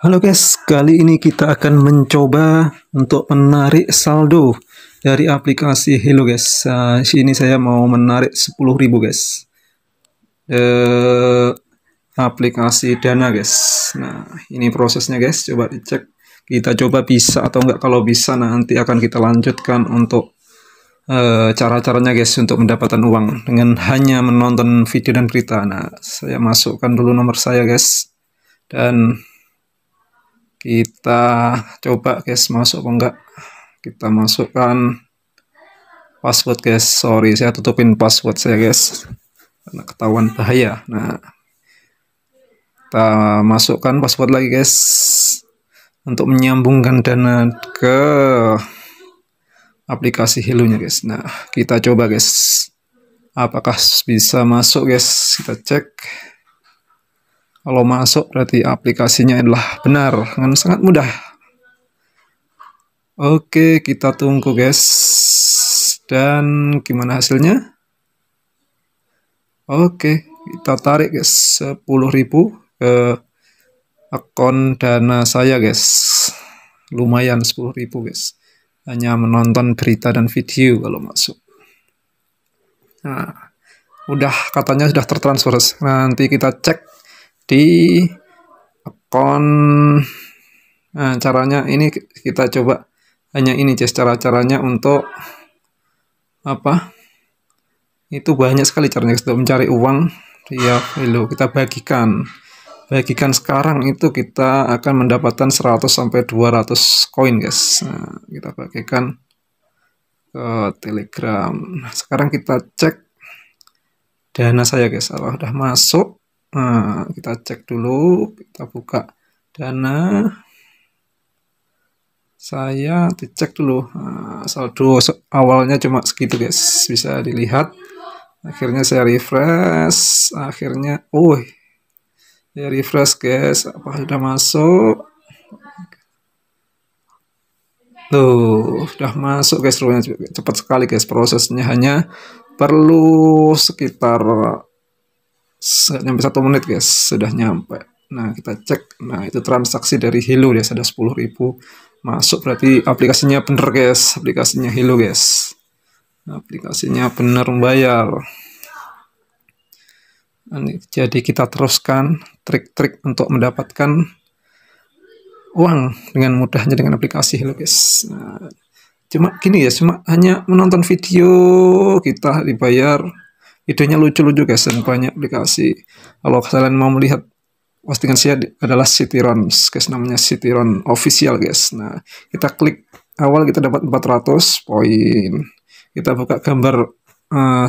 Halo guys, kali ini kita akan mencoba untuk menarik saldo dari aplikasi Hello guys. Uh, sini saya mau menarik 10.000 guys. Uh, aplikasi Dana guys. Nah, ini prosesnya guys, coba dicek. Kita coba bisa atau enggak. Kalau bisa nanti akan kita lanjutkan untuk uh, cara-caranya guys untuk mendapatkan uang dengan hanya menonton video dan berita. Nah, saya masukkan dulu nomor saya guys. Dan kita coba guys masuk apa enggak kita masukkan password guys sorry saya tutupin password saya guys karena ketahuan bahaya nah kita masukkan password lagi guys untuk menyambungkan dana ke aplikasi hilunya guys nah kita coba guys apakah bisa masuk guys kita cek kalau masuk berarti aplikasinya adalah benar dengan sangat mudah. Oke, kita tunggu guys. Dan gimana hasilnya? Oke, kita tarik guys 10.000 ke akun dana saya guys. Lumayan 10.000 guys. Hanya menonton berita dan video kalau masuk. Nah, udah katanya sudah tertransfer. Nanti kita cek di account nah, eh, caranya ini kita coba hanya ini just cara caranya untuk apa itu banyak sekali caranya untuk mencari uang ya hello kita bagikan bagikan sekarang itu kita akan mendapatkan 100 sampai 200 koin guys nah, kita bagikan ke telegram nah, sekarang kita cek dana saya guys Allah udah masuk Nah, kita cek dulu, kita buka dana. Saya dicek dulu nah, saldo awalnya cuma segitu guys, bisa dilihat. Akhirnya saya refresh, akhirnya, oh, saya refresh guys, apa sudah masuk? Tuh, sudah masuk guys, cepat sekali guys prosesnya hanya perlu sekitar nyampe satu menit guys sudah nyampe nah kita cek nah itu transaksi dari Hilo guys ada 10.000 masuk berarti aplikasinya bener guys aplikasinya Hilo guys aplikasinya bener membayar jadi kita teruskan trik-trik untuk mendapatkan uang dengan mudahnya dengan aplikasi Hilo guys nah, cuma gini ya cuma hanya menonton video kita dibayar idenya lucu-lucu guys dan banyak aplikasi kalau kalian mau melihat postingan saya adalah Citiron guys namanya Run official guys nah kita klik awal kita dapat 400 poin kita buka gambar uh,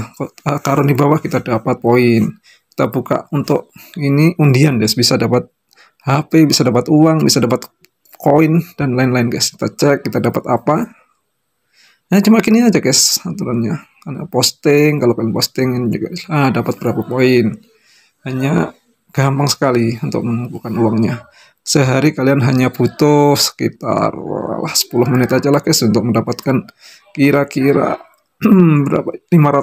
karun di bawah kita dapat poin kita buka untuk ini undian guys bisa dapat HP bisa dapat uang bisa dapat koin dan lain-lain guys kita cek kita dapat apa ya cuma gini aja guys aturannya Karena ya, posting kalau kalian posting juga ah, dapat berapa poin hanya gampang sekali untuk mengumpulkan uangnya sehari kalian hanya butuh sekitar wah, 10 menit aja lah guys untuk mendapatkan kira-kira berapa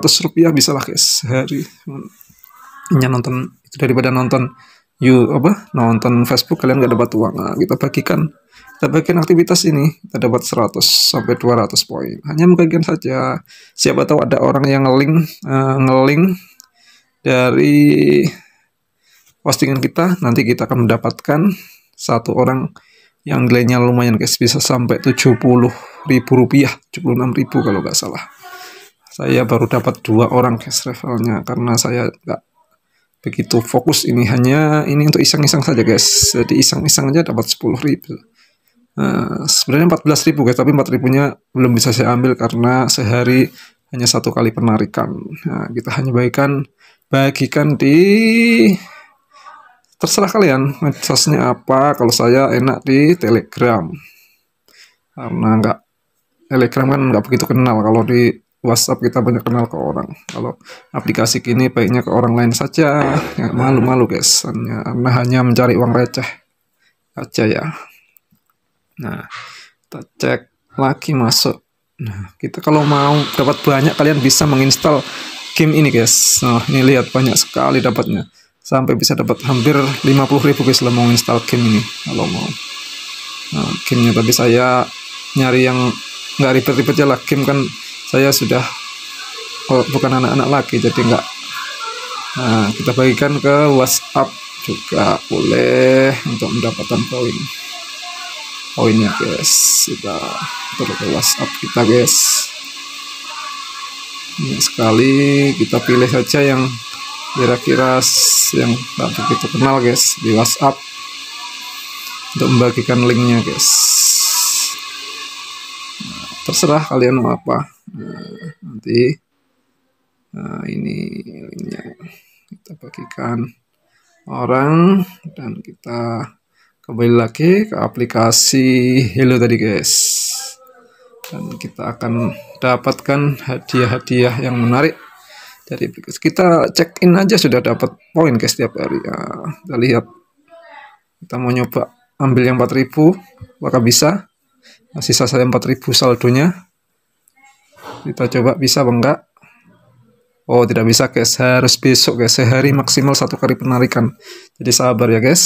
500 rupiah bisa lah guys sehari hanya nonton itu daripada nonton you apa nonton Facebook kalian gak dapat uang nah, kita bagikan Sebagian aktivitas ini kita dapat 100 sampai 200 poin. Hanya menggantikan saja. Siapa tahu ada orang yang ngeling uh, eh, ngeling dari postingan kita, nanti kita akan mendapatkan satu orang yang nilainya lumayan guys, bisa sampai 70 ribu rupiah, 76 ribu kalau nggak salah. Saya baru dapat dua orang cash levelnya karena saya nggak begitu fokus ini hanya ini untuk iseng-iseng saja guys. Jadi iseng-iseng aja dapat 10 ribu Eh, sebenarnya 14 ribu guys, tapi 4 ribunya belum bisa saya ambil karena sehari hanya satu kali penarikan. Nah, kita hanya bagikan bagikan di terserah kalian medsosnya apa. Kalau saya enak di Telegram. Karena enggak Telegram kan nggak begitu kenal kalau di WhatsApp kita banyak kenal ke orang. Kalau aplikasi kini baiknya ke orang lain saja. Malu-malu guys, hanya, hanya mencari uang receh aja ya. Nah, kita cek lagi masuk. Nah, kita kalau mau dapat banyak kalian bisa menginstal game ini, guys. Nah, ini lihat banyak sekali dapatnya. Sampai bisa dapat hampir ribu guys kalau mau install game ini kalau mau. Nah, gamenya tadi saya nyari yang nggak ribet-ribet ya lah game kan saya sudah oh, bukan anak-anak lagi jadi nggak nah kita bagikan ke WhatsApp juga boleh untuk mendapatkan poin oh guys sudah terlalu WhatsApp kita guys banyak sekali kita pilih saja yang kira-kira yang tak begitu kenal guys di WhatsApp untuk membagikan linknya guys nah, terserah kalian mau apa nah, nanti nah, ini linknya kita bagikan orang dan kita kembali lagi ke aplikasi Hello tadi guys dan kita akan dapatkan hadiah-hadiah yang menarik dari aplikasi kita check in aja sudah dapat poin guys setiap hari ya, kita lihat kita mau nyoba ambil yang 4000 maka bisa nah, sisa saya 4000 saldonya kita coba bisa apa enggak Oh tidak bisa guys, harus besok guys, sehari maksimal satu kali penarikan. Jadi sabar ya guys,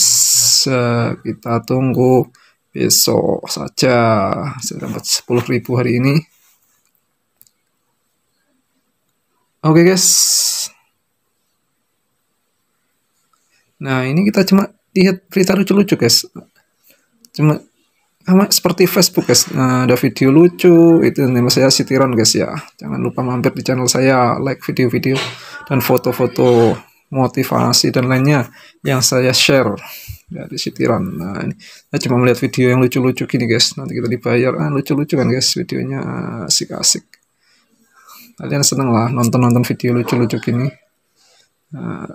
kita tunggu besok saja. Saya dapat 10.000 hari ini. Oke okay guys. Nah ini kita cuma lihat berita lucu-lucu guys. Cuma sama seperti Facebook guys nah, ada video lucu itu nama saya Sitiron guys ya jangan lupa mampir di channel saya like video-video dan foto-foto motivasi dan lainnya yang saya share dari Sitiron nah ini saya cuma melihat video yang lucu-lucu gini guys nanti kita dibayar ah lucu-lucu kan guys videonya asik-asik kalian seneng lah nonton-nonton video lucu-lucu gini nah,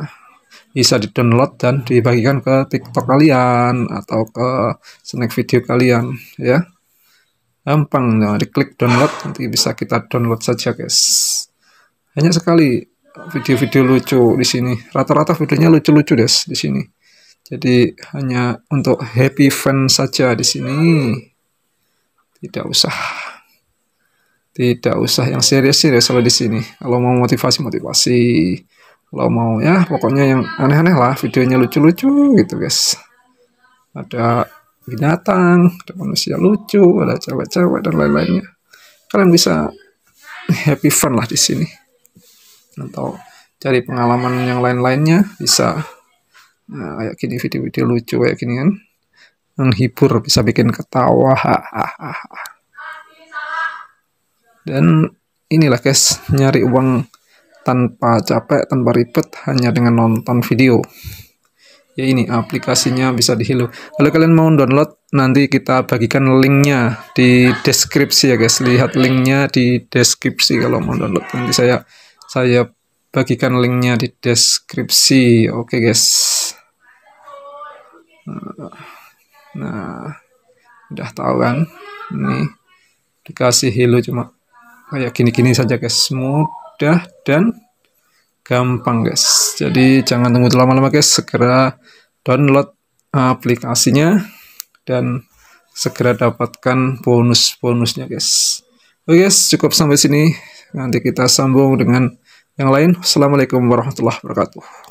bisa di download dan dibagikan ke TikTok kalian atau ke snack video kalian ya gampang nah, ya. klik download nanti bisa kita download saja guys hanya sekali video-video lucu di sini rata-rata videonya lucu-lucu guys di sini jadi hanya untuk happy fan saja di sini tidak usah tidak usah yang serius-serius kalau di sini kalau mau motivasi motivasi kalau mau ya pokoknya yang aneh-aneh lah videonya lucu-lucu gitu guys ada binatang ada manusia lucu ada cewek-cewek dan lain-lainnya kalian bisa happy fun lah di sini atau cari pengalaman yang lain-lainnya bisa nah, kayak gini video-video lucu kayak gini kan menghibur bisa bikin ketawa dan inilah guys nyari uang tanpa capek, tanpa ribet, hanya dengan nonton video. Ya ini aplikasinya bisa dihilu. Kalau kalian mau download, nanti kita bagikan linknya di deskripsi ya guys. Lihat linknya di deskripsi kalau mau download. Nanti saya saya bagikan linknya di deskripsi. Oke okay guys. Nah, udah tahu kan? Ini dikasih hilu cuma kayak gini-gini saja guys. Smooth mudah dan gampang guys jadi jangan tunggu lama-lama guys segera download aplikasinya dan segera dapatkan bonus-bonusnya guys oke guys cukup sampai sini nanti kita sambung dengan yang lain assalamualaikum warahmatullahi wabarakatuh